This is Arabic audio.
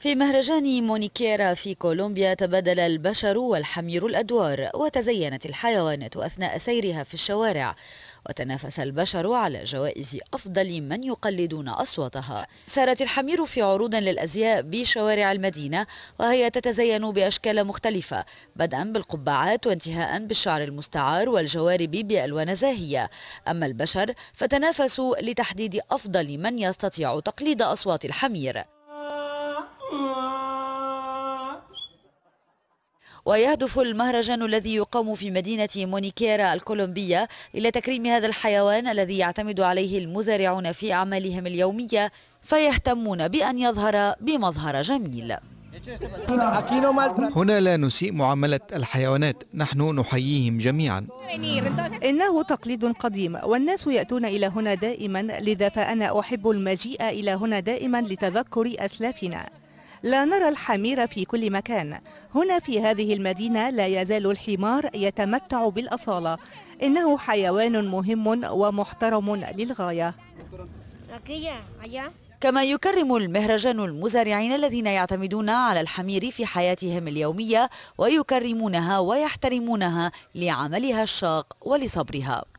في مهرجان مونيكيرا في كولومبيا تبادل البشر والحمير الأدوار وتزينت الحيوانات أثناء سيرها في الشوارع وتنافس البشر على جوائز أفضل من يقلدون أصواتها سارت الحمير في عروض للأزياء بشوارع المدينة وهي تتزين بأشكال مختلفة بدءا بالقبعات وانتهاء بالشعر المستعار والجوارب بألوان زاهية أما البشر فتنافسوا لتحديد أفضل من يستطيع تقليد أصوات الحمير ويهدف المهرجان الذي يقام في مدينة مونيكيرا الكولومبية إلى تكريم هذا الحيوان الذي يعتمد عليه المزارعون في أعمالهم اليومية فيهتمون بأن يظهر بمظهر جميل هنا لا نسيء معاملة الحيوانات نحن نحييهم جميعا إنه تقليد قديم والناس يأتون إلى هنا دائما لذا فأنا أحب المجيء إلى هنا دائما لتذكر أسلافنا لا نرى الحمير في كل مكان هنا في هذه المدينة لا يزال الحمار يتمتع بالأصالة إنه حيوان مهم ومحترم للغاية كما يكرم المهرجان المزارعين الذين يعتمدون على الحمير في حياتهم اليومية ويكرمونها ويحترمونها لعملها الشاق ولصبرها